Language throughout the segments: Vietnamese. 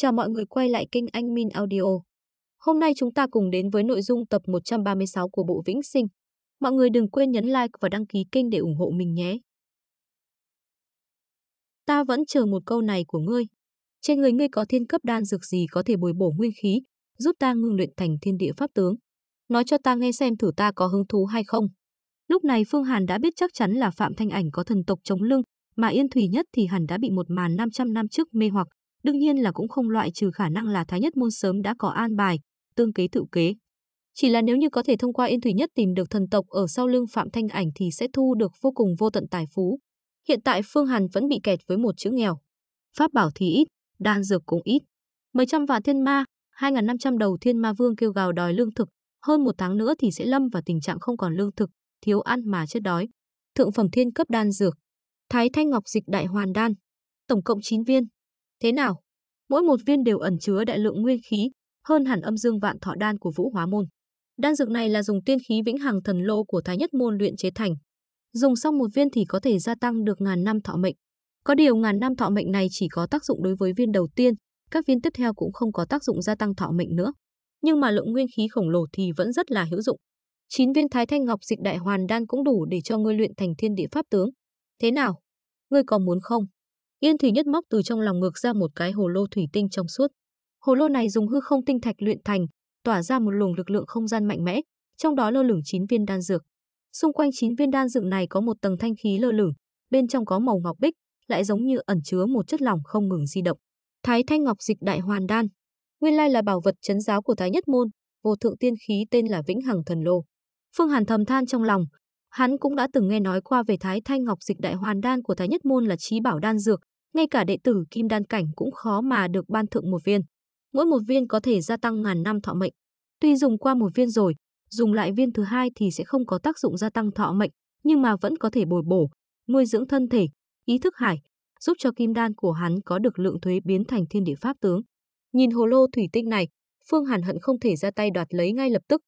Chào mọi người quay lại kênh Anh Min Audio. Hôm nay chúng ta cùng đến với nội dung tập 136 của bộ Vĩnh Sinh. Mọi người đừng quên nhấn like và đăng ký kênh để ủng hộ mình nhé. Ta vẫn chờ một câu này của ngươi. Trên người ngươi có thiên cấp đan dược gì có thể bồi bổ nguyên khí, giúp ta ngưng luyện thành thiên địa pháp tướng. Nói cho ta nghe xem thử ta có hứng thú hay không. Lúc này Phương Hàn đã biết chắc chắn là Phạm Thanh Ảnh có thần tộc chống lưng, mà Yên Thủy nhất thì hẳn đã bị một màn 500 năm trước mê hoặc, Đương nhiên là cũng không loại trừ khả năng là Thái Nhất Môn sớm đã có an bài, tương kế tự kế. Chỉ là nếu như có thể thông qua Yên Thủy Nhất tìm được thần tộc ở sau lưng Phạm Thanh Ảnh thì sẽ thu được vô cùng vô tận tài phú. Hiện tại Phương Hàn vẫn bị kẹt với một chữ nghèo. Pháp bảo thì ít, đan dược cũng ít. Mấy trăm vạn thiên ma, 2.500 đầu thiên ma vương kêu gào đòi lương thực. Hơn một tháng nữa thì sẽ lâm vào tình trạng không còn lương thực, thiếu ăn mà chết đói. Thượng phẩm thiên cấp đan dược. Thái Thanh Ngọc Dịch Đại Hoàn Đan. Tổng cộng 9 viên, Thế nào? Mỗi một viên đều ẩn chứa đại lượng nguyên khí, hơn hẳn âm dương vạn thọ đan của Vũ Hóa môn. Đan dược này là dùng tiên khí vĩnh hằng thần lô của Thái Nhất môn luyện chế thành. Dùng xong một viên thì có thể gia tăng được ngàn năm thọ mệnh. Có điều ngàn năm thọ mệnh này chỉ có tác dụng đối với viên đầu tiên, các viên tiếp theo cũng không có tác dụng gia tăng thọ mệnh nữa. Nhưng mà lượng nguyên khí khổng lồ thì vẫn rất là hữu dụng. Chín viên Thái Thanh Ngọc Dịch Đại Hoàn đan cũng đủ để cho ngươi luyện thành Thiên Địa Pháp tướng. Thế nào? Ngươi có muốn không? Yên Thủy Nhất móc từ trong lòng ngược ra một cái hồ lô thủy tinh trong suốt. Hồ lô này dùng hư không tinh thạch luyện thành, tỏa ra một luồng lực lượng không gian mạnh mẽ, trong đó lơ lửng 9 viên đan dược. Xung quanh 9 viên đan dược này có một tầng thanh khí lơ lửng, bên trong có màu ngọc bích, lại giống như ẩn chứa một chất lỏng không ngừng di động. Thái Thanh Ngọc Dịch Đại Hoàn Đan, nguyên lai là bảo vật trấn giáo của Thái Nhất môn, vô thượng tiên khí tên là Vĩnh Hằng Thần Lô. Phương Hàn thầm than trong lòng, Hắn cũng đã từng nghe nói qua về Thái Thanh Ngọc Dịch Đại Hoàn Đan của Thái Nhất Môn là trí bảo đan dược, ngay cả đệ tử Kim Đan Cảnh cũng khó mà được ban thượng một viên. Mỗi một viên có thể gia tăng ngàn năm thọ mệnh. Tuy dùng qua một viên rồi, dùng lại viên thứ hai thì sẽ không có tác dụng gia tăng thọ mệnh, nhưng mà vẫn có thể bồi bổ, nuôi dưỡng thân thể, ý thức hải, giúp cho kim đan của hắn có được lượng thuế biến thành thiên địa pháp tướng. Nhìn hồ lô thủy tinh này, Phương Hàn hận không thể ra tay đoạt lấy ngay lập tức.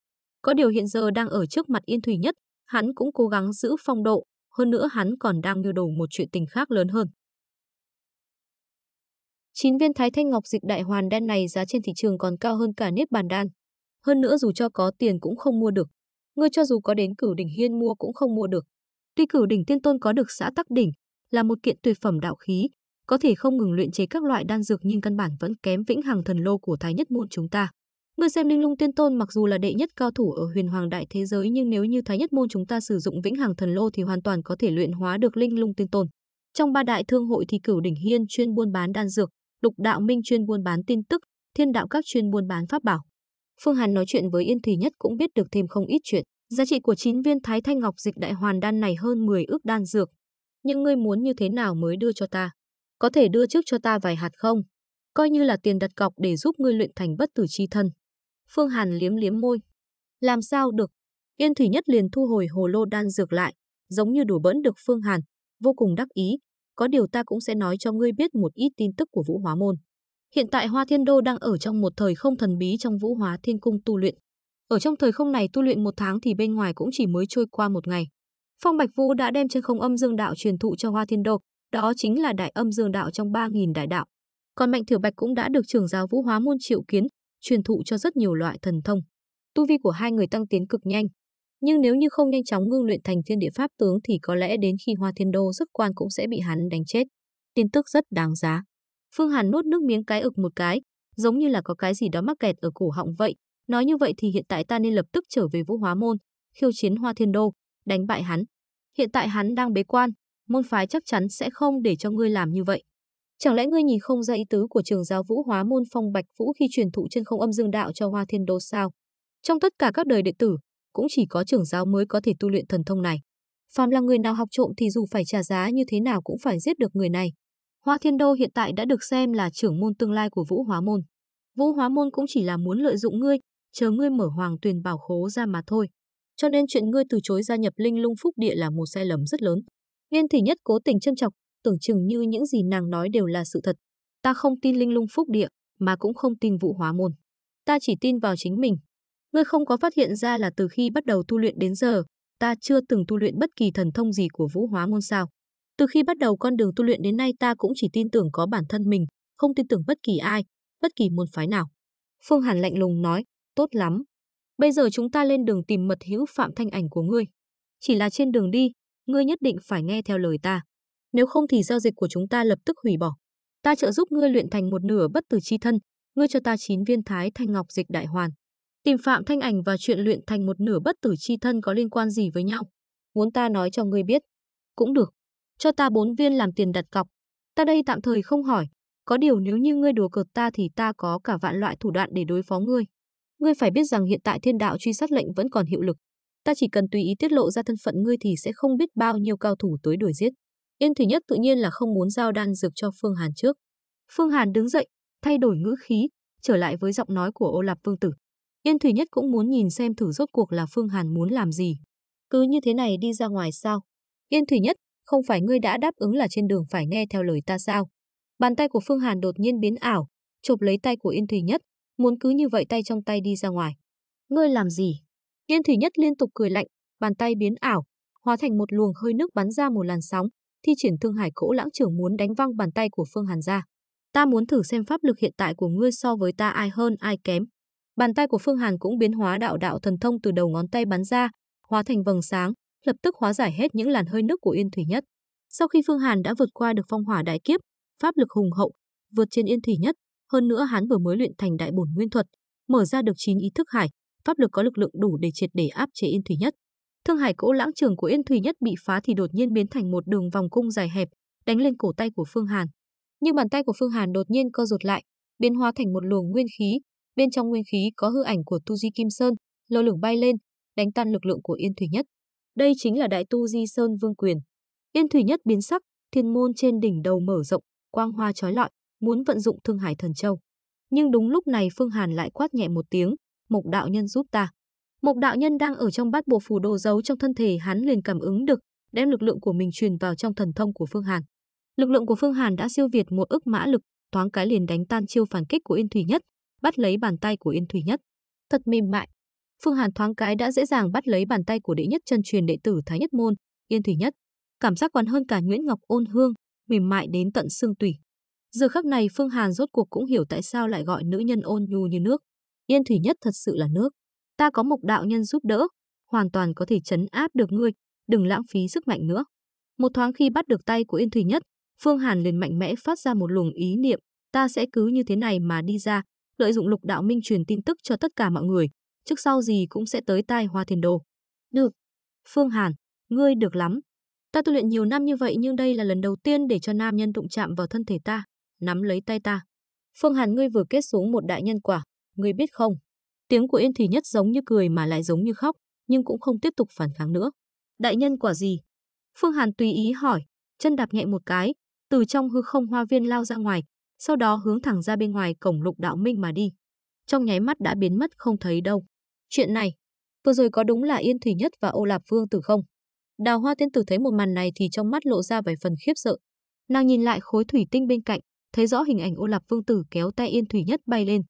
Có điều hiện giờ đang ở trước mặt Yên Thủy Nhất, hắn cũng cố gắng giữ phong độ, hơn nữa hắn còn đang mưu đồ một chuyện tình khác lớn hơn. chín viên thái thanh ngọc dịch đại hoàn đan này giá trên thị trường còn cao hơn cả niết bàn đan. Hơn nữa dù cho có tiền cũng không mua được. Ngươi cho dù có đến cửu đỉnh hiên mua cũng không mua được. Tuy cửu đỉnh tiên tôn có được xã tắc đỉnh, là một kiện tuyệt phẩm đạo khí, có thể không ngừng luyện chế các loại đan dược nhưng căn bản vẫn kém vĩnh hằng thần lô của thái nhất môn chúng ta. Người xem Linh Lung Tiên Tôn mặc dù là đệ nhất cao thủ ở huyền hoàng đại thế giới nhưng nếu như Thái Nhất Môn chúng ta sử dụng vĩnh hằng thần lô thì hoàn toàn có thể luyện hóa được Linh Lung Tiên Tôn. Trong ba đại thương hội thì Cửu Đỉnh Hiên chuyên buôn bán đan dược, Lục Đạo Minh chuyên buôn bán tin tức, Thiên Đạo các chuyên buôn bán pháp bảo. Phương Hàn nói chuyện với Yên Thủy Nhất cũng biết được thêm không ít chuyện. Giá trị của 9 viên Thái Thanh Ngọc Dịch Đại Hoàn đan này hơn 10 ước đan dược. Những ngươi muốn như thế nào mới đưa cho ta? Có thể đưa trước cho ta vài hạt không? Coi như là tiền đặt cọc để giúp ngươi luyện thành bất tử chi thân. Phương Hàn liếm liếm môi. Làm sao được? Yên Thủy Nhất liền thu hồi hồ lô đan dược lại, giống như đủ bỡn được Phương Hàn, vô cùng đắc ý. Có điều ta cũng sẽ nói cho ngươi biết một ít tin tức của Vũ Hóa Môn. Hiện tại Hoa Thiên Đô đang ở trong một thời không thần bí trong Vũ Hóa Thiên Cung tu luyện. Ở trong thời không này tu luyện một tháng thì bên ngoài cũng chỉ mới trôi qua một ngày. Phong Bạch Vũ đã đem chân không âm dương đạo truyền thụ cho Hoa Thiên Đô, đó chính là đại âm dương đạo trong 3.000 đại đạo. Còn Mạnh Thiểu Bạch cũng đã được trưởng giáo Vũ Hóa Môn triệu kiến, truyền thụ cho rất nhiều loại thần thông. Tu vi của hai người tăng tiến cực nhanh, nhưng nếu như không nhanh chóng ngưng luyện thành thiên địa pháp tướng thì có lẽ đến khi Hoa Thiên Đô rất quan cũng sẽ bị hắn đánh chết. Tin tức rất đáng giá. Phương Hàn nuốt nước miếng cái ực một cái, giống như là có cái gì đó mắc kẹt ở cổ họng vậy. Nói như vậy thì hiện tại ta nên lập tức trở về Vũ Hóa Môn, khiêu chiến Hoa Thiên Đô, đánh bại hắn. Hiện tại hắn đang bế quan, môn phái chắc chắn sẽ không để cho ngươi làm như vậy. Chẳng lẽ ngươi nhìn không ra ý tứ của trường giáo vũ hóa môn phong bạch vũ khi truyền thụ chân không âm dương đạo cho hoa thiên đô sao? Trong tất cả các đời đệ tử, cũng chỉ có trưởng giáo mới có thể tu luyện thần thông này. Phàm là người nào học trộm thì dù phải trả giá như thế nào cũng phải giết được người này. Hoa Thiên Đô hiện tại đã được xem là trưởng môn tương lai của Vũ Hóa Môn. Vũ Hóa Môn cũng chỉ là muốn lợi dụng ngươi, chờ ngươi mở hoàng tuyền bảo khố ra mà thôi. Cho nên chuyện ngươi từ chối gia nhập Linh Lung Phúc Địa là một sai lầm rất lớn. Nghiên Thỉ Nhất cố tình châm chọc tưởng chừng như những gì nàng nói đều là sự thật. Ta không tin linh lung phúc địa, mà cũng không tin vụ hóa môn. Ta chỉ tin vào chính mình. Ngươi không có phát hiện ra là từ khi bắt đầu tu luyện đến giờ, ta chưa từng tu luyện bất kỳ thần thông gì của vũ hóa môn sao. Từ khi bắt đầu con đường tu luyện đến nay ta cũng chỉ tin tưởng có bản thân mình, không tin tưởng bất kỳ ai, bất kỳ môn phái nào. Phương Hàn lạnh lùng nói, tốt lắm. Bây giờ chúng ta lên đường tìm mật hữu phạm thanh ảnh của ngươi. Chỉ là trên đường đi, ngươi nhất định phải nghe theo lời ta nếu không thì giao dịch của chúng ta lập tức hủy bỏ. Ta trợ giúp ngươi luyện thành một nửa bất tử chi thân, ngươi cho ta 9 viên thái thanh ngọc dịch đại hoàn. Tìm Phạm Thanh Ảnh và chuyện luyện thành một nửa bất tử chi thân có liên quan gì với nhau? Muốn ta nói cho ngươi biết? Cũng được. Cho ta 4 viên làm tiền đặt cọc. Ta đây tạm thời không hỏi. Có điều nếu như ngươi đùa cợt ta thì ta có cả vạn loại thủ đoạn để đối phó ngươi. Ngươi phải biết rằng hiện tại thiên đạo truy sát lệnh vẫn còn hiệu lực. Ta chỉ cần tùy ý tiết lộ ra thân phận ngươi thì sẽ không biết bao nhiêu cao thủ tới đuổi giết. Yên Thủy Nhất tự nhiên là không muốn giao đan dược cho Phương Hàn trước. Phương Hàn đứng dậy, thay đổi ngữ khí, trở lại với giọng nói của Ô Lạp Vương Tử. Yên Thủy Nhất cũng muốn nhìn xem thử rốt cuộc là Phương Hàn muốn làm gì. Cứ như thế này đi ra ngoài sao? Yên Thủy Nhất, không phải ngươi đã đáp ứng là trên đường phải nghe theo lời ta sao? Bàn tay của Phương Hàn đột nhiên biến ảo, chộp lấy tay của Yên Thủy Nhất, muốn cứ như vậy tay trong tay đi ra ngoài. Ngươi làm gì? Yên Thủy Nhất liên tục cười lạnh, bàn tay biến ảo, hóa thành một luồng hơi nước bắn ra một làn sóng, thi triển thương hải cỗ lãng trưởng muốn đánh văng bàn tay của Phương Hàn ra. Ta muốn thử xem pháp lực hiện tại của ngươi so với ta ai hơn ai kém. Bàn tay của Phương Hàn cũng biến hóa đạo đạo thần thông từ đầu ngón tay bắn ra, hóa thành vầng sáng, lập tức hóa giải hết những làn hơi nước của Yên Thủy Nhất. Sau khi Phương Hàn đã vượt qua được phong hỏa đại kiếp, pháp lực hùng hậu, vượt trên Yên Thủy Nhất, hơn nữa hắn vừa mới luyện thành đại bổn nguyên thuật, mở ra được chín ý thức hải, pháp lực có lực lượng đủ để triệt để áp chế Yên Thủy Nhất. Thương hải cỗ lãng trường của Yên Thủy Nhất bị phá thì đột nhiên biến thành một đường vòng cung dài hẹp, đánh lên cổ tay của Phương Hàn. Nhưng bàn tay của Phương Hàn đột nhiên co rụt lại, biến hóa thành một luồng nguyên khí, bên trong nguyên khí có hư ảnh của Tu Di Kim Sơn, lơ lửng bay lên, đánh tan lực lượng của Yên Thủy Nhất. Đây chính là Đại Tu Di Sơn Vương Quyền. Yên Thủy Nhất biến sắc, thiên môn trên đỉnh đầu mở rộng, quang hoa chói lọi, muốn vận dụng Thương Hải Thần Châu. Nhưng đúng lúc này Phương Hàn lại quát nhẹ một tiếng, "Mộc đạo nhân giúp ta." Một đạo nhân đang ở trong bát bộ phù đồ giấu trong thân thể hắn liền cảm ứng được, đem lực lượng của mình truyền vào trong thần thông của Phương Hàn. Lực lượng của Phương Hàn đã siêu việt một ức mã lực, thoáng cái liền đánh tan chiêu phản kích của Yên Thủy Nhất, bắt lấy bàn tay của Yên Thủy Nhất. Thật mềm mại. Phương Hàn thoáng cái đã dễ dàng bắt lấy bàn tay của đệ nhất chân truyền đệ tử Thái Nhất môn, Yên Thủy Nhất. Cảm giác còn hơn cả Nguyễn Ngọc Ôn Hương, mềm mại đến tận xương tủy. Giờ khắc này Phương Hàn rốt cuộc cũng hiểu tại sao lại gọi nữ nhân ôn nhu như nước. Yên Thủy Nhất thật sự là nước. Ta có một đạo nhân giúp đỡ, hoàn toàn có thể chấn áp được ngươi, đừng lãng phí sức mạnh nữa. Một thoáng khi bắt được tay của Yên Thủy Nhất, Phương Hàn liền mạnh mẽ phát ra một luồng ý niệm, ta sẽ cứ như thế này mà đi ra, lợi dụng lục đạo minh truyền tin tức cho tất cả mọi người, trước sau gì cũng sẽ tới tai Hoa Thiên Đồ. Được. Phương Hàn, ngươi được lắm. Ta tu luyện nhiều năm như vậy nhưng đây là lần đầu tiên để cho nam nhân đụng chạm vào thân thể ta, nắm lấy tay ta. Phương Hàn ngươi vừa kết xuống một đại nhân quả, ngươi biết không, Tiếng của Yên Thủy Nhất giống như cười mà lại giống như khóc, nhưng cũng không tiếp tục phản kháng nữa. Đại nhân quả gì? Phương Hàn tùy ý hỏi, chân đạp nhẹ một cái, từ trong hư không hoa viên lao ra ngoài, sau đó hướng thẳng ra bên ngoài cổng lục đạo minh mà đi. Trong nháy mắt đã biến mất không thấy đâu. Chuyện này, vừa rồi có đúng là Yên Thủy Nhất và Ô Lạp Vương tử không? Đào Hoa Tiên Tử thấy một màn này thì trong mắt lộ ra vài phần khiếp sợ. Nàng nhìn lại khối thủy tinh bên cạnh, thấy rõ hình ảnh Ô Lạp Vương tử kéo tay Yên Thủy Nhất bay lên.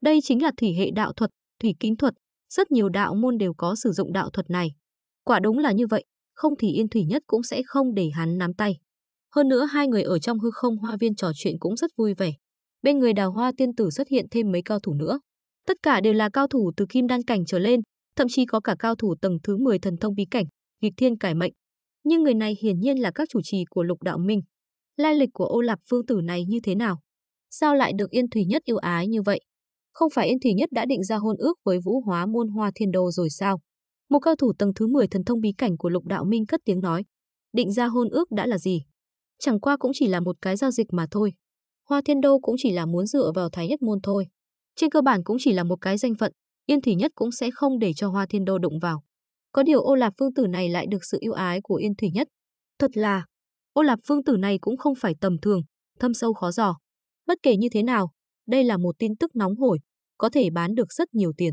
Đây chính là thủy hệ đạo thuật, thủy kính thuật, rất nhiều đạo môn đều có sử dụng đạo thuật này. Quả đúng là như vậy, không thì Yên Thủy Nhất cũng sẽ không để hắn nắm tay. Hơn nữa hai người ở trong hư không hoa viên trò chuyện cũng rất vui vẻ. Bên người đào hoa tiên tử xuất hiện thêm mấy cao thủ nữa. Tất cả đều là cao thủ từ kim đan cảnh trở lên, thậm chí có cả cao thủ tầng thứ 10 thần thông bí cảnh, nghịch thiên cải mệnh. Nhưng người này hiển nhiên là các chủ trì của lục đạo minh. Lai lịch của ô lạp phương tử này như thế nào? Sao lại được Yên Thủy Nhất yêu ái như vậy? Không phải Yên Thủy Nhất đã định ra hôn ước với Vũ Hóa Môn Hoa Thiên Đồ rồi sao? Một cao thủ tầng thứ 10 thần thông bí cảnh của Lục Đạo Minh cất tiếng nói. Định ra hôn ước đã là gì? Chẳng qua cũng chỉ là một cái giao dịch mà thôi. Hoa Thiên Đô cũng chỉ là muốn dựa vào Thái Nhất Môn thôi. Trên cơ bản cũng chỉ là một cái danh phận, Yên Thủy Nhất cũng sẽ không để cho Hoa Thiên Đô đụng vào. Có điều Ô Lạp Phương Tử này lại được sự yêu ái của Yên Thủy Nhất. Thật là, Ô Lạp Phương Tử này cũng không phải tầm thường, thâm sâu khó dò. Bất kể như thế nào, đây là một tin tức nóng hổi, có thể bán được rất nhiều tiền.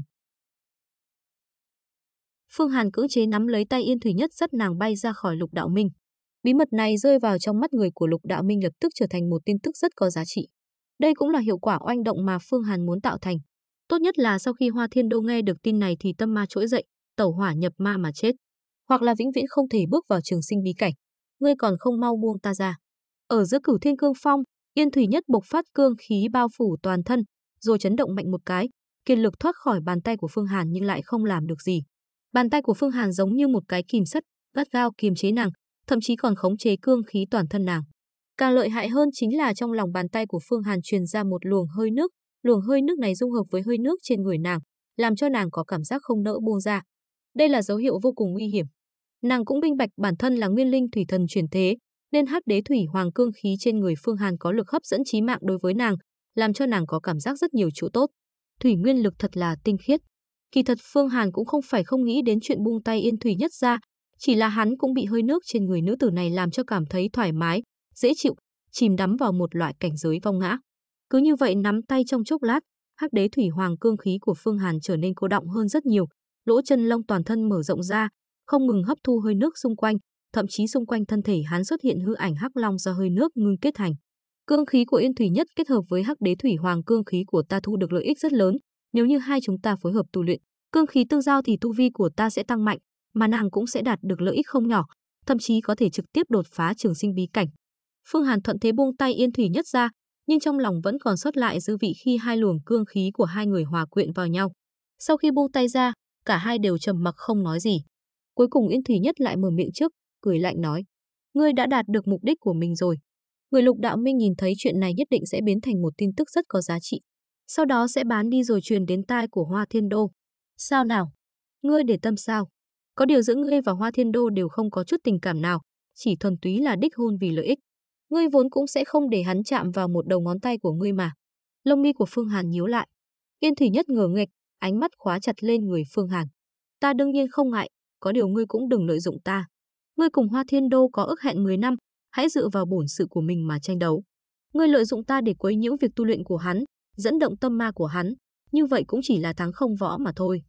Phương Hàn cưỡng chế nắm lấy tay Yên Thủy Nhất dắt nàng bay ra khỏi Lục Đạo Minh. Bí mật này rơi vào trong mắt người của Lục Đạo Minh lập tức trở thành một tin tức rất có giá trị. Đây cũng là hiệu quả oanh động mà Phương Hàn muốn tạo thành. Tốt nhất là sau khi Hoa Thiên Đô nghe được tin này thì tâm ma trỗi dậy, tẩu hỏa nhập ma mà chết. Hoặc là vĩnh viễn không thể bước vào trường sinh bí cảnh. Ngươi còn không mau buông ta ra. Ở giữa cửu thiên cương phong, Yên Thủy Nhất bộc phát cương khí bao phủ toàn thân, rồi chấn động mạnh một cái, kiên lực thoát khỏi bàn tay của Phương Hàn nhưng lại không làm được gì. Bàn tay của Phương Hàn giống như một cái kìm sắt, gắt gao kiềm chế nàng, thậm chí còn khống chế cương khí toàn thân nàng. Càng lợi hại hơn chính là trong lòng bàn tay của Phương Hàn truyền ra một luồng hơi nước, luồng hơi nước này dung hợp với hơi nước trên người nàng, làm cho nàng có cảm giác không nỡ buông ra. Đây là dấu hiệu vô cùng nguy hiểm. Nàng cũng minh bạch bản thân là nguyên linh thủy thần chuyển thế, nên hắc đế thủy hoàng cương khí trên người Phương Hàn có lực hấp dẫn chí mạng đối với nàng, làm cho nàng có cảm giác rất nhiều chỗ tốt. Thủy nguyên lực thật là tinh khiết. Kỳ thật Phương Hàn cũng không phải không nghĩ đến chuyện buông tay Yên Thủy nhất ra, chỉ là hắn cũng bị hơi nước trên người nữ tử này làm cho cảm thấy thoải mái, dễ chịu, chìm đắm vào một loại cảnh giới vong ngã. Cứ như vậy nắm tay trong chốc lát, hắc đế thủy hoàng cương khí của Phương Hàn trở nên cô động hơn rất nhiều, lỗ chân lông toàn thân mở rộng ra, không ngừng hấp thu hơi nước xung quanh, thậm chí xung quanh thân thể hắn xuất hiện hư ảnh hắc long do hơi nước ngưng kết thành. Cương khí của Yên Thủy Nhất kết hợp với hắc đế thủy hoàng cương khí của ta thu được lợi ích rất lớn, nếu như hai chúng ta phối hợp tu luyện, cương khí tương giao thì tu vi của ta sẽ tăng mạnh, mà nàng cũng sẽ đạt được lợi ích không nhỏ, thậm chí có thể trực tiếp đột phá trường sinh bí cảnh. Phương Hàn thuận thế buông tay Yên Thủy Nhất ra, nhưng trong lòng vẫn còn sót lại dư vị khi hai luồng cương khí của hai người hòa quyện vào nhau. Sau khi buông tay ra, cả hai đều trầm mặc không nói gì. Cuối cùng Yên Thủy Nhất lại mở miệng trước, cười lạnh nói, ngươi đã đạt được mục đích của mình rồi. Người lục đạo minh nhìn thấy chuyện này nhất định sẽ biến thành một tin tức rất có giá trị. Sau đó sẽ bán đi rồi truyền đến tai của Hoa Thiên Đô. Sao nào? Ngươi để tâm sao? Có điều giữa ngươi và Hoa Thiên Đô đều không có chút tình cảm nào, chỉ thuần túy là đích hôn vì lợi ích. Ngươi vốn cũng sẽ không để hắn chạm vào một đầu ngón tay của ngươi mà. Lông mi của Phương Hàn nhíu lại. Yên Thủy Nhất ngờ nghệch, ánh mắt khóa chặt lên người Phương Hàn. Ta đương nhiên không ngại, có điều ngươi cũng đừng lợi dụng ta. Ngươi cùng Hoa Thiên Đô có ước hẹn 10 năm, hãy dựa vào bổn sự của mình mà tranh đấu. Ngươi lợi dụng ta để quấy nhiễu việc tu luyện của hắn, dẫn động tâm ma của hắn, như vậy cũng chỉ là thắng không võ mà thôi.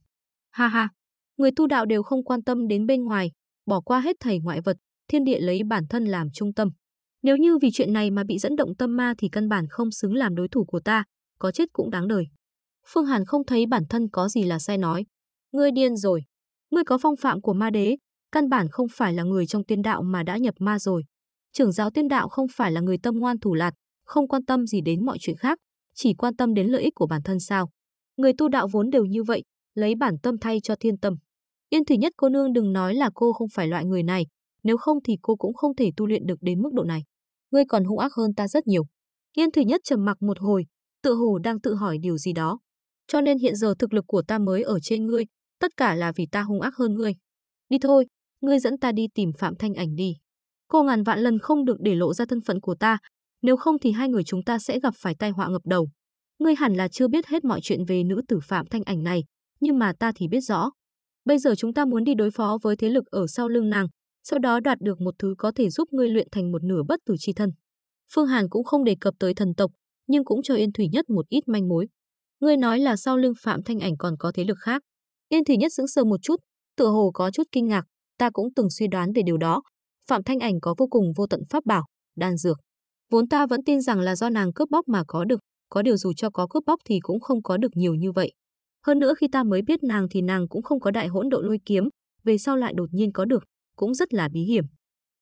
Ha ha, người tu đạo đều không quan tâm đến bên ngoài, bỏ qua hết thầy ngoại vật, thiên địa lấy bản thân làm trung tâm. Nếu như vì chuyện này mà bị dẫn động tâm ma thì căn bản không xứng làm đối thủ của ta, có chết cũng đáng đời. Phương Hàn không thấy bản thân có gì là sai nói. Ngươi điên rồi. Ngươi có phong phạm của ma đế, căn bản không phải là người trong tiên đạo mà đã nhập ma rồi. Trưởng giáo tiên đạo không phải là người tâm ngoan thủ lạt, không quan tâm gì đến mọi chuyện khác, chỉ quan tâm đến lợi ích của bản thân sao. Người tu đạo vốn đều như vậy, lấy bản tâm thay cho thiên tâm. Yên Thủy Nhất cô nương đừng nói là cô không phải loại người này, nếu không thì cô cũng không thể tu luyện được đến mức độ này. Ngươi còn hung ác hơn ta rất nhiều. Yên Thủy Nhất trầm mặc một hồi, tự hồ đang tự hỏi điều gì đó. Cho nên hiện giờ thực lực của ta mới ở trên ngươi, tất cả là vì ta hung ác hơn ngươi. Đi thôi, ngươi dẫn ta đi tìm Phạm Thanh Ảnh đi. Cô ngàn vạn lần không được để lộ ra thân phận của ta, nếu không thì hai người chúng ta sẽ gặp phải tai họa ngập đầu. Ngươi hẳn là chưa biết hết mọi chuyện về nữ tử Phạm Thanh Ảnh này, nhưng mà ta thì biết rõ. Bây giờ chúng ta muốn đi đối phó với thế lực ở sau lưng nàng, sau đó đoạt được một thứ có thể giúp ngươi luyện thành một nửa bất tử chi thân. Phương Hàn cũng không đề cập tới thần tộc, nhưng cũng cho Yên Thủy Nhất một ít manh mối. Ngươi nói là sau lưng Phạm Thanh Ảnh còn có thế lực khác. Yên Thủy Nhất sững sờ một chút, tựa hồ có chút kinh ngạc, ta cũng từng suy đoán về điều đó. Phạm Thanh Ảnh có vô cùng vô tận pháp bảo, đan dược. Vốn ta vẫn tin rằng là do nàng cướp bóc mà có được, có điều dù cho có cướp bóc thì cũng không có được nhiều như vậy. Hơn nữa khi ta mới biết nàng thì nàng cũng không có đại hỗn độ lôi kiếm, về sau lại đột nhiên có được, cũng rất là bí hiểm.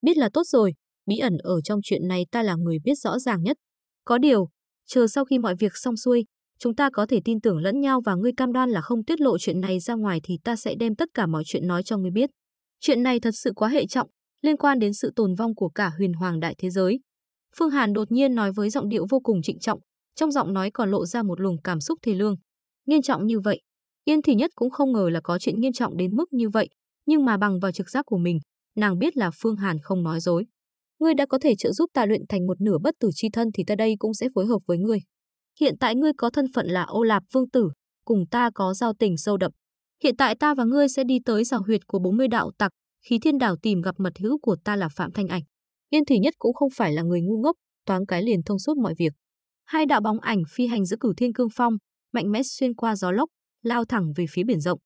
Biết là tốt rồi, bí ẩn ở trong chuyện này ta là người biết rõ ràng nhất. Có điều, chờ sau khi mọi việc xong xuôi, chúng ta có thể tin tưởng lẫn nhau và ngươi cam đoan là không tiết lộ chuyện này ra ngoài thì ta sẽ đem tất cả mọi chuyện nói cho ngươi biết. Chuyện này thật sự quá hệ trọng, liên quan đến sự tồn vong của cả huyền hoàng đại thế giới. Phương Hàn đột nhiên nói với giọng điệu vô cùng trịnh trọng, trong giọng nói còn lộ ra một luồng cảm xúc thê lương. Nghiêm trọng như vậy, Yên thì nhất cũng không ngờ là có chuyện nghiêm trọng đến mức như vậy, nhưng mà bằng vào trực giác của mình, nàng biết là Phương Hàn không nói dối. Ngươi đã có thể trợ giúp ta luyện thành một nửa bất tử chi thân thì ta đây cũng sẽ phối hợp với ngươi. Hiện tại ngươi có thân phận là Ô Lạp Vương tử, cùng ta có giao tình sâu đậm, Hiện tại ta và ngươi sẽ đi tới giảo huyệt của 40 đạo tặc, khí thiên đảo tìm gặp mật hữu của ta là Phạm Thanh Ảnh. Yên Thủy Nhất cũng không phải là người ngu ngốc, toán cái liền thông suốt mọi việc. Hai đạo bóng ảnh phi hành giữa cửu thiên cương phong, mạnh mẽ xuyên qua gió lốc, lao thẳng về phía biển rộng.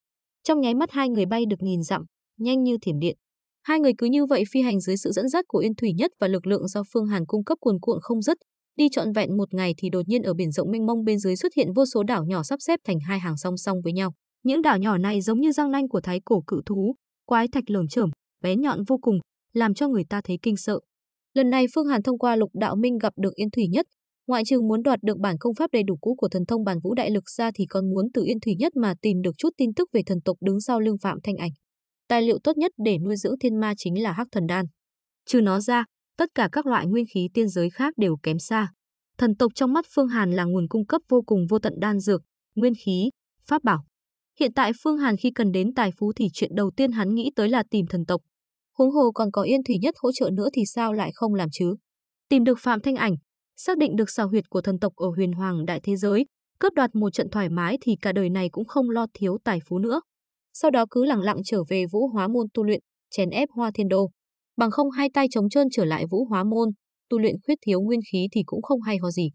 Trong nháy mắt hai người bay được nghìn dặm, nhanh như thiểm điện. Hai người cứ như vậy phi hành dưới sự dẫn dắt của Yên Thủy Nhất và lực lượng do Phương Hàn cung cấp cuồn cuộn không dứt, đi trọn vẹn một ngày thì đột nhiên ở biển rộng mênh mông bên dưới xuất hiện vô số đảo nhỏ sắp xếp thành hai hàng song song với nhau. Những đảo nhỏ này giống như răng nanh của thái cổ cự thú, quái thạch lởm chởm, bé nhọn vô cùng, làm cho người ta thấy kinh sợ. Lần này Phương Hàn thông qua Lục Đạo Minh gặp được Yên Thủy Nhất, ngoại trừ muốn đoạt được bản công pháp đầy đủ cũ của thần thông bản vũ đại lực ra thì còn muốn từ Yên Thủy Nhất mà tìm được chút tin tức về thần tộc đứng sau Lương Phạm Thanh Ảnh. Tài liệu tốt nhất để nuôi dưỡng thiên ma chính là Hắc Thần Đan. Trừ nó ra, tất cả các loại nguyên khí tiên giới khác đều kém xa. Thần tộc trong mắt Phương Hàn là nguồn cung cấp vô cùng vô tận đan dược, nguyên khí, pháp bảo. Hiện tại Phương Hàn khi cần đến tài phú thì chuyện đầu tiên hắn nghĩ tới là tìm thần tộc. Huống hồ còn có Yên Thủy Nhất hỗ trợ nữa thì sao lại không làm chứ? Tìm được Phạm Thanh Ảnh, xác định được xào huyệt của thần tộc ở huyền hoàng đại thế giới, cướp đoạt một trận thoải mái thì cả đời này cũng không lo thiếu tài phú nữa. Sau đó cứ lẳng lặng trở về vũ hóa môn tu luyện, chèn ép hoa thiên đô. Bằng không hai tay chống trơn trở lại vũ hóa môn, tu luyện khuyết thiếu nguyên khí thì cũng không hay ho gì.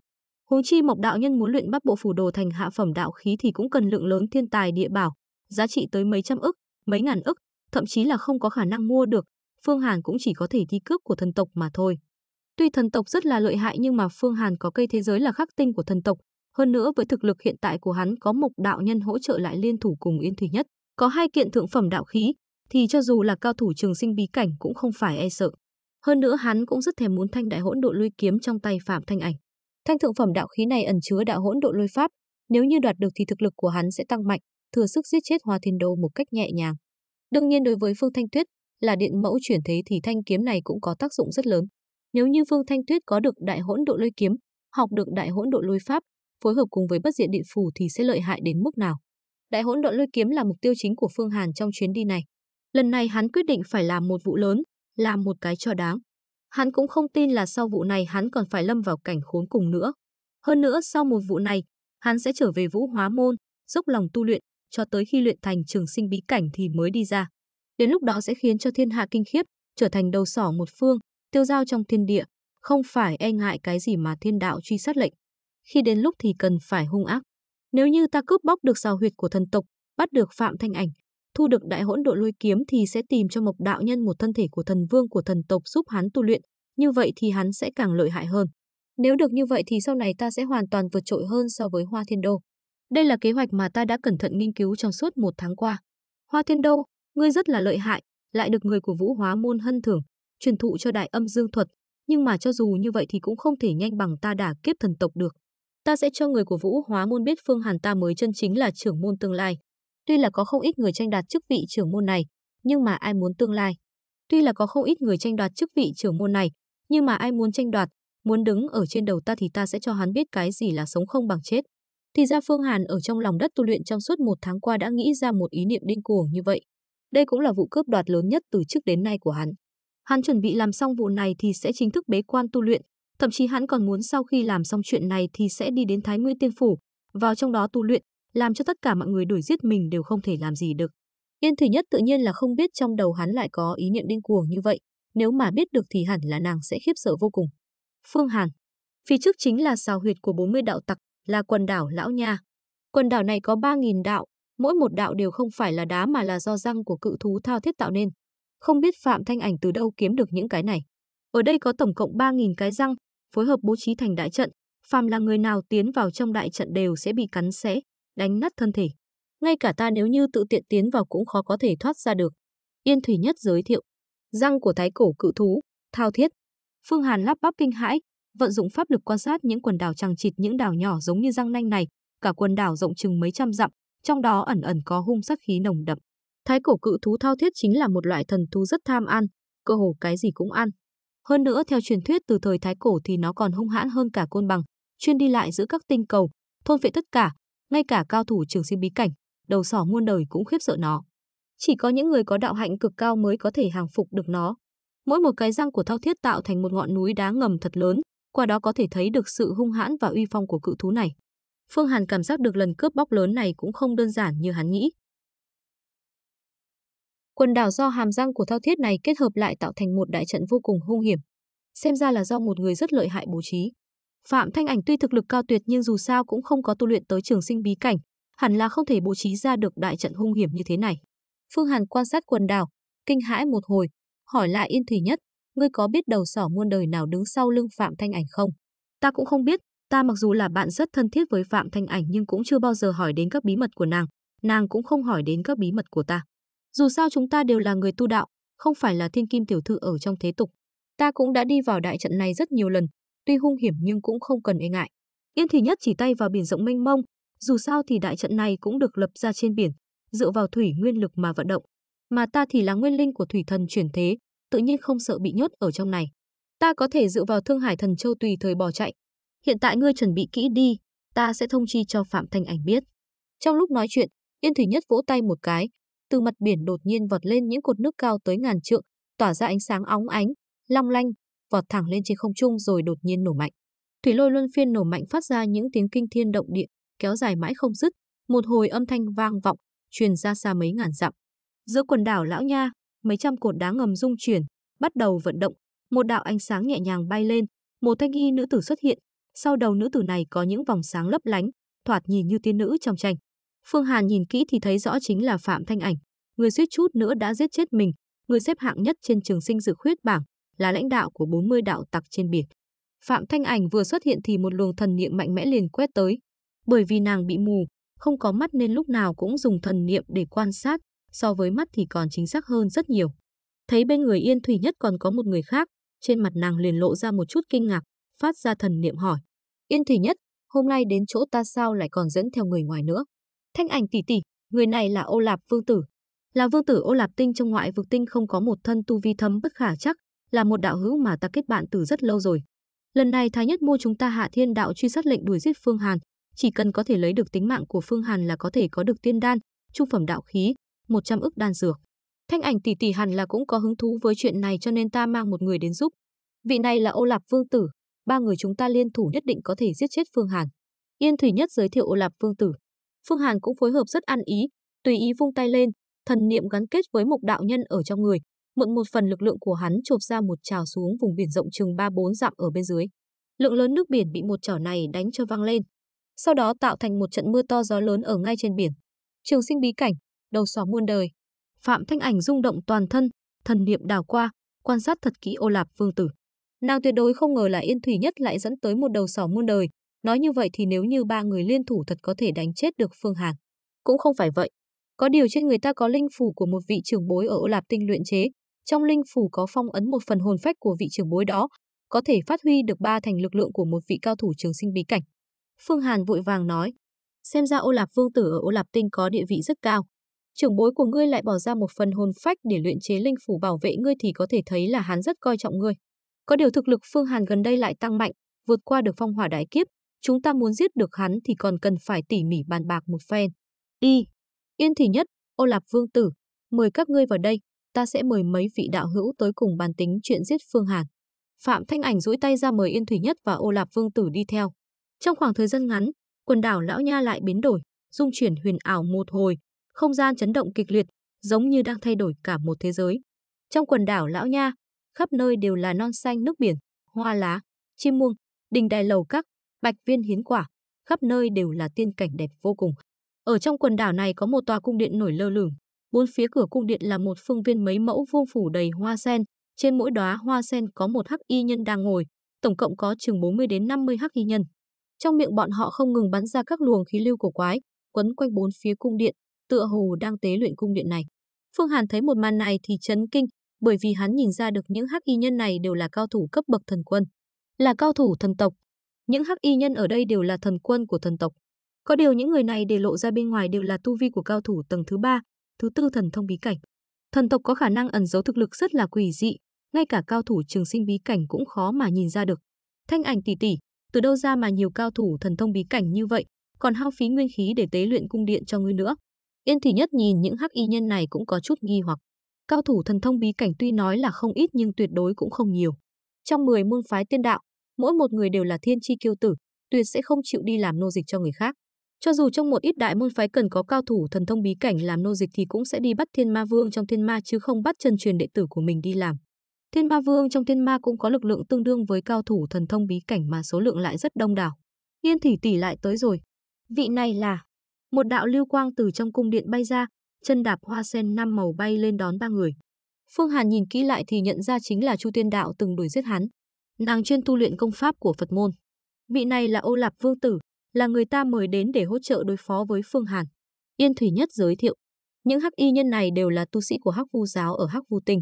Huống chi Mộc đạo nhân muốn luyện bắt bộ phủ đồ thành hạ phẩm đạo khí thì cũng cần lượng lớn thiên tài địa bảo, giá trị tới mấy trăm ức, mấy ngàn ức, thậm chí là không có khả năng mua được, Phương Hàn cũng chỉ có thể đi cướp của thần tộc mà thôi. Tuy thần tộc rất là lợi hại nhưng mà Phương Hàn có cây thế giới là khắc tinh của thần tộc, hơn nữa với thực lực hiện tại của hắn có Mộc đạo nhân hỗ trợ lại liên thủ cùng Yên Thủy nhất, có hai kiện thượng phẩm đạo khí, thì cho dù là cao thủ trường sinh bí cảnh cũng không phải e sợ. Hơn nữa hắn cũng rất thèm muốn thanh đại hỗn độ lui kiếm trong tay Phạm Thanh Ảnh. Thanh thượng phẩm đạo khí này ẩn chứa đạo hỗn độ lôi pháp, nếu như đoạt được thì thực lực của hắn sẽ tăng mạnh, thừa sức giết chết Hoa Thiên Đô một cách nhẹ nhàng. Đương nhiên đối với Phương Thanh Tuyết, là điện mẫu chuyển thế thì thanh kiếm này cũng có tác dụng rất lớn. Nếu như Phương Thanh Tuyết có được đại hỗn độ lôi kiếm, học được đại hỗn độ lôi pháp, phối hợp cùng với bất diện điện phủ thì sẽ lợi hại đến mức nào. Đại hỗn độ lôi kiếm là mục tiêu chính của Phương Hàn trong chuyến đi này. Lần này hắn quyết định phải làm một vụ lớn, làm một cái cho đáng. Hắn cũng không tin là sau vụ này hắn còn phải lâm vào cảnh khốn cùng nữa. Hơn nữa sau một vụ này, hắn sẽ trở về vũ hóa môn, dốc lòng tu luyện, cho tới khi luyện thành trường sinh bí cảnh thì mới đi ra. Đến lúc đó sẽ khiến cho thiên hạ kinh khiếp, trở thành đầu sỏ một phương, tiêu giao trong thiên địa, không phải e ngại cái gì mà thiên đạo truy sát lệnh. Khi đến lúc thì cần phải hung ác. Nếu như ta cướp bóc được xào huyệt của thần tộc, bắt được Phạm Thanh Ảnh, thu được đại hỗn độ lôi kiếm thì sẽ tìm cho Mộc Đạo Nhân một thân thể của thần vương của thần tộc giúp hắn tu luyện, như vậy thì hắn sẽ càng lợi hại hơn. Nếu được như vậy thì sau này ta sẽ hoàn toàn vượt trội hơn so với Hoa Thiên Đô. Đây là kế hoạch mà ta đã cẩn thận nghiên cứu trong suốt một tháng qua. Hoa Thiên Đô, ngươi rất là lợi hại, lại được người của Vũ Hóa môn hân thưởng, truyền thụ cho Đại Âm Dương thuật, nhưng mà cho dù như vậy thì cũng không thể nhanh bằng ta đả kiếp thần tộc được. Ta sẽ cho người của Vũ Hóa môn biết Phương Hàn ta mới chân chính là trưởng môn tương lai. Tuy là có không ít người tranh đoạt chức vị trưởng môn này, nhưng mà ai muốn tương lai? Tuy là có không ít người tranh đoạt chức vị trưởng môn này, nhưng mà ai muốn tranh đoạt, muốn đứng ở trên đầu ta thì ta sẽ cho hắn biết cái gì là sống không bằng chết. Thì ra Phương Hàn ở trong lòng đất tu luyện trong suốt một tháng qua đã nghĩ ra một ý niệm điên cuồng như vậy. Đây cũng là vụ cướp đoạt lớn nhất từ trước đến nay của hắn. Hắn chuẩn bị làm xong vụ này thì sẽ chính thức bế quan tu luyện, thậm chí hắn còn muốn sau khi làm xong chuyện này thì sẽ đi đến Thái Nguyên Tiên Phủ, vào trong đó tu luyện, làm cho tất cả mọi người đuổi giết mình đều không thể làm gì được. Yên Thủy Nhất tự nhiên là không biết trong đầu hắn lại có ý niệm điên cuồng như vậy, nếu mà biết được thì hẳn là nàng sẽ khiếp sợ vô cùng. Phương Hàn, phía trước chính là xào huyệt của 40 đạo tặc, là quần đảo Lão Nha. Quần đảo này có 3.000 đạo, mỗi một đạo đều không phải là đá mà là do răng của cự thú thao thiết tạo nên. Không biết Phạm Thanh Ảnh từ đâu kiếm được những cái này. Ở đây có tổng cộng 3.000 cái răng, phối hợp bố trí thành đại trận. Phàm là người nào tiến vào trong đại trận đều sẽ bị cắn xé, đánh nát thân thể. Ngay cả ta nếu như tự tiện tiến vào cũng khó có thể thoát ra được. Yên Thủy Nhất giới thiệu. Răng của thái cổ cự thú, thao thiết. Phương Hàn lắp bắp kinh hãi, vận dụng pháp lực quan sát những quần đảo chằng chịt những đảo nhỏ giống như răng nanh này, cả quần đảo rộng chừng mấy trăm dặm, trong đó ẩn ẩn có hung sắc khí nồng đậm. Thái cổ cự thú thao thiết chính là một loại thần thú rất tham ăn, cơ hồ cái gì cũng ăn. Hơn nữa theo truyền thuyết từ thời thái cổ thì nó còn hung hãn hơn cả côn bằng, chuyên đi lại giữa các tinh cầu, thôn phệ tất cả, ngay cả cao thủ trường sinh bí cảnh, đầu sỏ muôn đời cũng khiếp sợ nó. Chỉ có những người có đạo hạnh cực cao mới có thể hàng phục được nó. Mỗi một cái răng của thao thiết tạo thành một ngọn núi đá ngầm thật lớn, qua đó có thể thấy được sự hung hãn và uy phong của cự thú này. Phương Hàn cảm giác được lần cướp bóc lớn này cũng không đơn giản như hắn nghĩ. Quần đảo do hàm răng của thao thiết này kết hợp lại tạo thành một đại trận vô cùng hung hiểm. Xem ra là do một người rất lợi hại bố trí. Phạm Thanh Ảnh tuy thực lực cao tuyệt nhưng dù sao cũng không có tu luyện tới trường sinh bí cảnh, hẳn là không thể bố trí ra được đại trận hung hiểm như thế này. Phương Hàn quan sát quần đảo, kinh hãi một hồi, hỏi lại Yên Thủy Nhất, ngươi có biết đầu sỏ muôn đời nào đứng sau lưng Phạm Thanh Ảnh không? Ta cũng không biết, ta mặc dù là bạn rất thân thiết với Phạm Thanh Ảnh nhưng cũng chưa bao giờ hỏi đến các bí mật của nàng, nàng cũng không hỏi đến các bí mật của ta. Dù sao chúng ta đều là người tu đạo, không phải là thiên kim tiểu thư ở trong thế tục. Ta cũng đã đi vào đại trận này rất nhiều lần, tuy hung hiểm nhưng cũng không cần e ngại. Yên Thủy nhất chỉ tay vào biển rộng mênh mông, dù sao thì đại trận này cũng được lập ra trên biển, dựa vào thủy nguyên lực mà vận động. Mà ta thì là nguyên linh của thủy thần chuyển thế, tự nhiên không sợ bị nhốt ở trong này. Ta có thể dựa vào Thương Hải Thần Châu tùy thời bỏ chạy. Hiện tại ngươi chuẩn bị kỹ đi, ta sẽ thông chi cho Phạm Thanh Ảnh biết. Trong lúc nói chuyện, Yên Thủy Nhất vỗ tay một cái, từ mặt biển đột nhiên vọt lên những cột nước cao tới ngàn trượng, tỏa ra ánh sáng óng ánh, long lanh, vọt thẳng lên trên không trung rồi đột nhiên nổ mạnh. Thủy lôi luân phiên nổ mạnh phát ra những tiếng kinh thiên động địa, kéo dài mãi không dứt, một hồi âm thanh vang vọng, truyền ra xa mấy ngàn dặm. Giữa quần đảo Lão Nha, mấy trăm cột đá ngầm rung chuyển, bắt đầu vận động, một đạo ánh sáng nhẹ nhàng bay lên, một thanh y nữ tử xuất hiện, sau đầu nữ tử này có những vòng sáng lấp lánh, thoạt nhìn như tiên nữ trong tranh. Phương Hàn nhìn kỹ thì thấy rõ chính là Phạm Thanh Ảnh, người suýt chút nữa đã giết chết mình, người xếp hạng nhất trên trường sinh dự khuyết bảng, là lãnh đạo của 40 đạo tặc trên biển. Phạm Thanh Ảnh vừa xuất hiện thì một luồng thần niệm mạnh mẽ liền quét tới. Bởi vì nàng bị mù, không có mắt nên lúc nào cũng dùng thần niệm để quan sát, so với mắt thì còn chính xác hơn rất nhiều. Thấy bên người Yên Thủy Nhất còn có một người khác, trên mặt nàng liền lộ ra một chút kinh ngạc, phát ra thần niệm hỏi. Yên Thủy Nhất, hôm nay đến chỗ ta sao lại còn dẫn theo người ngoài nữa? Thanh ảnh tỷ tỷ, người này là Ô Lạp Vương Tử. Là Vương Tử Ô Lạp Tinh trong ngoại vực tinh không có một thân tu vi thấm bất khả chắc, là một đạo hữu mà ta kết bạn từ rất lâu rồi. Lần này Thái Nhất mua chúng ta hạ thiên đạo truy sát lệnh đuổi giết Phương Hàn, chỉ cần có thể lấy được tính mạng của Phương Hàn là có thể có được tiên đan, trung phẩm đạo khí, 100 ức đan dược. Thanh ảnh tỷ tỷ hẳn là cũng có hứng thú với chuyện này cho nên ta mang một người đến giúp. Vị này là Ô Lạp Vương Tử, ba người chúng ta liên thủ nhất định có thể giết chết Phương Hàn. Yên Thủy Nhất giới thiệu Ô Lạp Vương Tử. Phương Hàn cũng phối hợp rất ăn ý, tùy ý vung tay lên, thần niệm gắn kết với một đạo nhân ở trong người, mượn một phần lực lượng của hắn chộp ra một trào xuống vùng biển rộng chừng 3-4 dặm ở bên dưới. Lượng lớn nước biển bị một trào này đánh cho văng lên. Sau đó tạo thành một trận mưa to gió lớn ở ngay trên biển. Trường sinh bí cảnh, đầu xóa muôn đời. Phạm Thanh Ảnh rung động toàn thân, thần niệm đào qua, quan sát thật kỹ Ô Lạp Vương tử. Nàng tuyệt đối không ngờ là Yên Thủy nhất lại dẫn tới một đầu sỏ muôn đời, nói như vậy thì nếu như ba người liên thủ thật có thể đánh chết được Phương Hàn. Cũng không phải vậy, có điều trên người ta có linh phủ của một vị trưởng bối ở Ô Lạp Tinh luyện chế, trong linh phủ có phong ấn một phần hồn phách của vị trưởng bối đó, có thể phát huy được ba thành lực lượng của một vị cao thủ trường sinh bí cảnh. Phương Hàn vội vàng nói, xem ra ô lạp vương tử ở ô lạp tinh có địa vị rất cao. Trưởng bối của ngươi lại bỏ ra một phần hồn phách để luyện chế linh phủ bảo vệ ngươi thì có thể thấy là hắn rất coi trọng ngươi. Có điều thực lực Phương Hàn gần đây lại tăng mạnh, vượt qua được phong hỏa đại kiếp, chúng ta muốn giết được hắn thì còn cần phải tỉ mỉ bàn bạc một phen. Đi. Yên thì nhất, ô lạp vương tử, mời các ngươi vào đây, ta sẽ mời mấy vị đạo hữu tới cùng bàn tính chuyện giết Phương Hàn. Phạm Thanh Ảnh duỗi tay ra mời Yên Thủy Nhất và Ô Lạp Vương Tử đi theo. Trong khoảng thời gian ngắn, quần đảo Lão Nha lại biến đổi, dung chuyển huyền ảo một hồi, không gian chấn động kịch liệt, giống như đang thay đổi cả một thế giới. Trong quần đảo Lão Nha, khắp nơi đều là non xanh nước biển, hoa lá, chim muông, đình đài lầu các, bạch viên hiến quả, khắp nơi đều là tiên cảnh đẹp vô cùng. Ở trong quần đảo này có một tòa cung điện nổi lơ lửng, Bốn phía cửa cung điện là một phương viên mấy mẫu vuông phủ đầy hoa sen, trên mỗi đóa hoa sen có một hắc y nhân đang ngồi, tổng cộng có chừng 40 đến 50 hắc y nhân. Trong miệng bọn họ không ngừng bắn ra các luồng khí lưu cổ quái, quấn quanh bốn phía cung điện, tựa hồ đang tế luyện cung điện này. Phương Hàn thấy một màn này thì chấn kinh, bởi vì hắn nhìn ra được những hắc y nhân này đều là cao thủ cấp bậc thần quân, là cao thủ thần tộc. Những hắc y nhân ở đây đều là thần quân của thần tộc. Có điều những người này để lộ ra bên ngoài đều là tu vi của cao thủ tầng thứ ba, Thứ tư thần thông bí cảnh. Thần tộc có khả năng ẩn giấu thực lực rất là quỷ dị, ngay cả cao thủ trường sinh bí cảnh cũng khó mà nhìn ra được. Thanh ảnh tỷ tỷ, từ đâu ra mà nhiều cao thủ thần thông bí cảnh như vậy, còn hao phí nguyên khí để tế luyện cung điện cho ngươi nữa. Yên Thỉ Nhất nhìn những hắc y nhân này cũng có chút nghi hoặc. Cao thủ thần thông bí cảnh tuy nói là không ít nhưng tuyệt đối cũng không nhiều. Trong 10 môn phái tiên đạo, mỗi một người đều là thiên chi kiêu tử, tuyệt sẽ không chịu đi làm nô dịch cho người khác. Cho dù trong một ít đại môn phái cần có cao thủ thần thông bí cảnh làm nô dịch thì cũng sẽ đi bắt thiên ma vương trong thiên ma chứ không bắt chân truyền đệ tử của mình đi làm. Thiên ma vương trong thiên ma cũng có lực lượng tương đương với cao thủ thần thông bí cảnh mà số lượng lại rất đông đảo. Yên Thỉ tỷ lại tới rồi. Vị này là một đạo lưu quang từ trong cung điện bay ra, chân đạp hoa sen năm màu bay lên đón ba người. Phương Hàn nhìn kỹ lại thì nhận ra chính là Chu Tiên Đạo từng đuổi giết hắn. Nàng chuyên tu luyện công pháp của Phật môn. Vị này là Ô Lạp Vương tử, là người ta mời đến để hỗ trợ đối phó với Phương Hàn. Yên Thủy Nhất giới thiệu, những hắc y nhân này đều là tu sĩ của hắc vu giáo ở hắc vu tinh.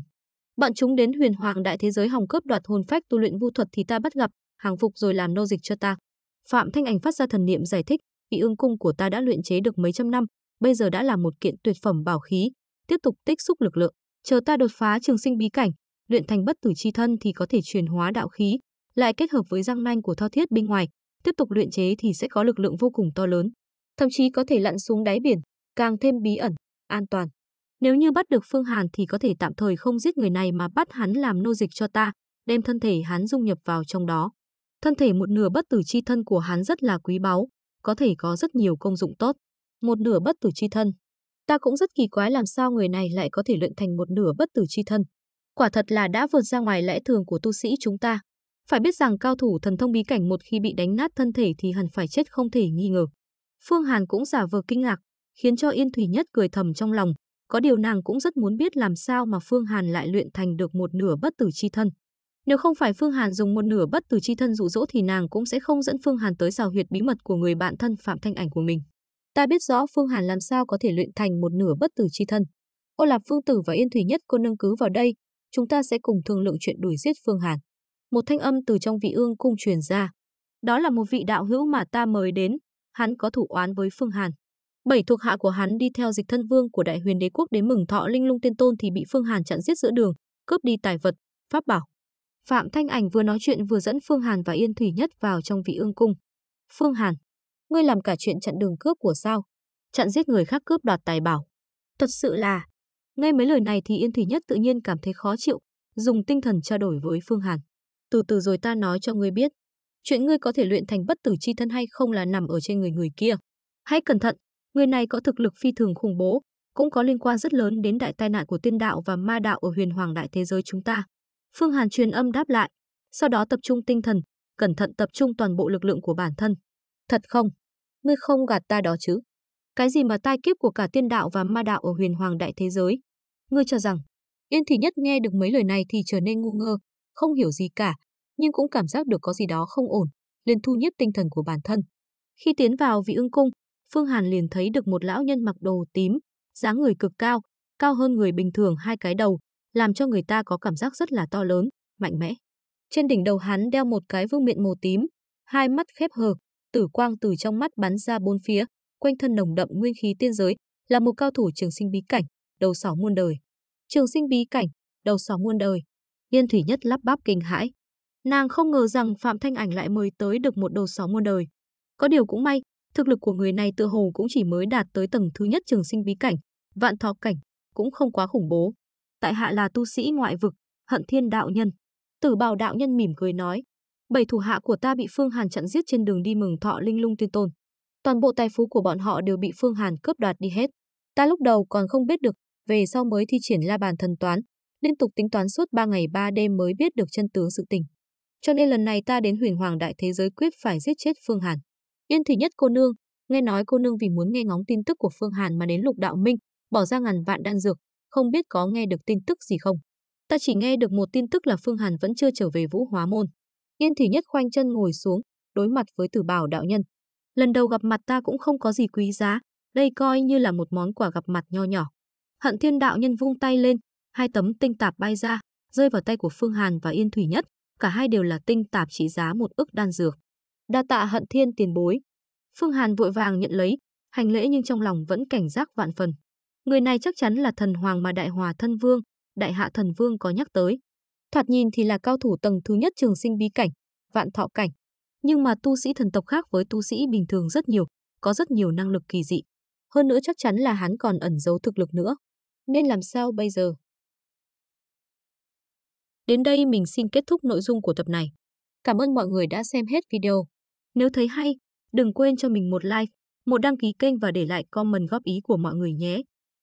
Bọn chúng đến huyền hoàng đại thế giới hòng cướp đoạt hồn phách tu luyện vu thuật thì ta bắt gặp, hàng phục rồi làm nô dịch cho ta. Phạm Thanh Ảnh phát ra thần niệm giải thích, vị ương cung của ta đã luyện chế được mấy trăm năm, bây giờ đã là một kiện tuyệt phẩm bảo khí, tiếp tục tích xúc lực lượng, chờ ta đột phá trường sinh bí cảnh, luyện thành bất tử chi thân thì có thể truyền hóa đạo khí, lại kết hợp với răng nanh của thao thiết bên ngoài, tiếp tục luyện chế thì sẽ có lực lượng vô cùng to lớn, thậm chí có thể lặn xuống đáy biển, càng thêm bí ẩn, an toàn. Nếu như bắt được Phương Hàn thì có thể tạm thời không giết người này mà bắt hắn làm nô dịch cho ta, đem thân thể hắn dung nhập vào trong đó. Thân thể một nửa bất tử chi thân của hắn rất là quý báu, có thể có rất nhiều công dụng tốt. Một nửa bất tử chi thân. Ta cũng rất kỳ quái làm sao người này lại có thể luyện thành một nửa bất tử chi thân. Quả thật là đã vượt ra ngoài lẽ thường của tu sĩ chúng ta. Phải biết rằng cao thủ thần thông bí cảnh một khi bị đánh nát thân thể thì hẳn phải chết không thể nghi ngờ. Phương Hàn cũng giả vờ kinh ngạc, khiến cho Yên Thủy Nhất cười thầm trong lòng. Có điều nàng cũng rất muốn biết làm sao mà Phương Hàn lại luyện thành được một nửa bất tử chi thân. Nếu không phải Phương Hàn dùng một nửa bất tử chi thân dụ dỗ thì nàng cũng sẽ không dẫn Phương Hàn tới rào huyệt bí mật của người bạn thân Phạm Thanh Ảnh của mình. Ta biết rõ Phương Hàn làm sao có thể luyện thành một nửa bất tử chi thân. Ô Lạp Phương Tử và Yên Thủy Nhất cô nâng cứ vào đây, chúng ta sẽ cùng thương lượng chuyện đuổi giết Phương Hàn một thanh âm từ trong vị ương cung truyền ra. Đó là một vị đạo hữu mà ta mời đến, hắn có thủ oán với Phương Hàn. Bảy thuộc hạ của hắn đi theo dịch thân vương của đại huyền đế quốc đến mừng thọ linh lung tiên tôn thì bị Phương Hàn chặn giết giữa đường, cướp đi tài vật, pháp bảo. Phạm Thanh Ảnh vừa nói chuyện vừa dẫn Phương Hàn và Yên Thủy Nhất vào trong vị ương cung. Phương Hàn, ngươi làm cả chuyện chặn đường cướp của sao? Chặn giết người khác cướp đoạt tài bảo. Thật sự là, nghe mấy lời này thì Yên Thủy Nhất tự nhiên cảm thấy khó chịu, dùng tinh thần trao đổi với Phương Hàn từ từ rồi ta nói cho ngươi biết. Chuyện ngươi có thể luyện thành bất tử chi thân hay không là nằm ở trên người người kia. Hãy cẩn thận, người này có thực lực phi thường khủng bố, cũng có liên quan rất lớn đến đại tai nạn của tiên đạo và ma đạo ở huyền hoàng đại thế giới chúng ta. Phương Hàn truyền âm đáp lại, sau đó tập trung tinh thần, cẩn thận tập trung toàn bộ lực lượng của bản thân. Thật không? Ngươi không gạt ta đó chứ? Cái gì mà tai kiếp của cả tiên đạo và ma đạo ở huyền hoàng đại thế giới? Ngươi cho rằng, Yên Thì Nhất nghe được mấy lời này thì trở nên ngu ngơ, không hiểu gì cả, nhưng cũng cảm giác được có gì đó không ổn, liền thu nhiếp tinh thần của bản thân. Khi tiến vào vị ưng cung, Phương Hàn liền thấy được một lão nhân mặc đồ tím, dáng người cực cao, cao hơn người bình thường hai cái đầu, làm cho người ta có cảm giác rất là to lớn, mạnh mẽ. Trên đỉnh đầu hắn đeo một cái vương miện màu tím, hai mắt khép hờ, tử quang từ trong mắt bắn ra bốn phía, quanh thân nồng đậm nguyên khí tiên giới, là một cao thủ trường sinh bí cảnh, đầu sỏ muôn đời. Trường sinh bí cảnh, đầu sỏ muôn đời, Yên Thủy Nhất lắp bắp kinh hãi. Nàng không ngờ rằng Phạm Thanh Ảnh lại mời tới được một đầu sáu muôn đời. Có điều cũng may, thực lực của người này tựa hồ cũng chỉ mới đạt tới tầng thứ nhất trường sinh bí cảnh, vạn thọ cảnh, cũng không quá khủng bố. Tại hạ là tu sĩ ngoại vực, hận thiên đạo nhân. Tử bào đạo nhân mỉm cười nói, bảy thủ hạ của ta bị Phương Hàn chặn giết trên đường đi mừng thọ linh lung tuyên tôn. Toàn bộ tài phú của bọn họ đều bị Phương Hàn cướp đoạt đi hết. Ta lúc đầu còn không biết được, về sau mới thi triển la bàn thần toán, liên tục tính toán suốt 3 ngày 3 đêm mới biết được chân tướng sự tình. Cho nên lần này ta đến huyền hoàng đại thế giới quyết phải giết chết Phương Hàn. Yên thì nhất cô nương, nghe nói cô nương vì muốn nghe ngóng tin tức của Phương Hàn mà đến lục đạo minh, bỏ ra ngàn vạn đan dược, không biết có nghe được tin tức gì không. Ta chỉ nghe được một tin tức là Phương Hàn vẫn chưa trở về vũ hóa môn. Yên thì nhất khoanh chân ngồi xuống, đối mặt với tử bảo đạo nhân. Lần đầu gặp mặt ta cũng không có gì quý giá, đây coi như là một món quà gặp mặt nho nhỏ. Hận thiên đạo nhân vung tay lên, hai tấm tinh tạp bay ra, rơi vào tay của Phương Hàn và Yên Thủy Nhất, cả hai đều là tinh tạp trị giá một ức đan dược. Đa tạ hận thiên tiền bối. Phương Hàn vội vàng nhận lấy, hành lễ nhưng trong lòng vẫn cảnh giác vạn phần. Người này chắc chắn là thần hoàng mà Đại Hòa Thân Vương, Đại Hạ Thần Vương có nhắc tới. Thoạt nhìn thì là cao thủ tầng thứ nhất trường sinh bí cảnh, vạn thọ cảnh. Nhưng mà tu sĩ thần tộc khác với tu sĩ bình thường rất nhiều, có rất nhiều năng lực kỳ dị. Hơn nữa chắc chắn là hắn còn ẩn giấu thực lực nữa. Nên làm sao bây giờ? Đến đây mình xin kết thúc nội dung của tập này. Cảm ơn mọi người đã xem hết video. Nếu thấy hay, đừng quên cho mình một like, một đăng ký kênh và để lại comment góp ý của mọi người nhé.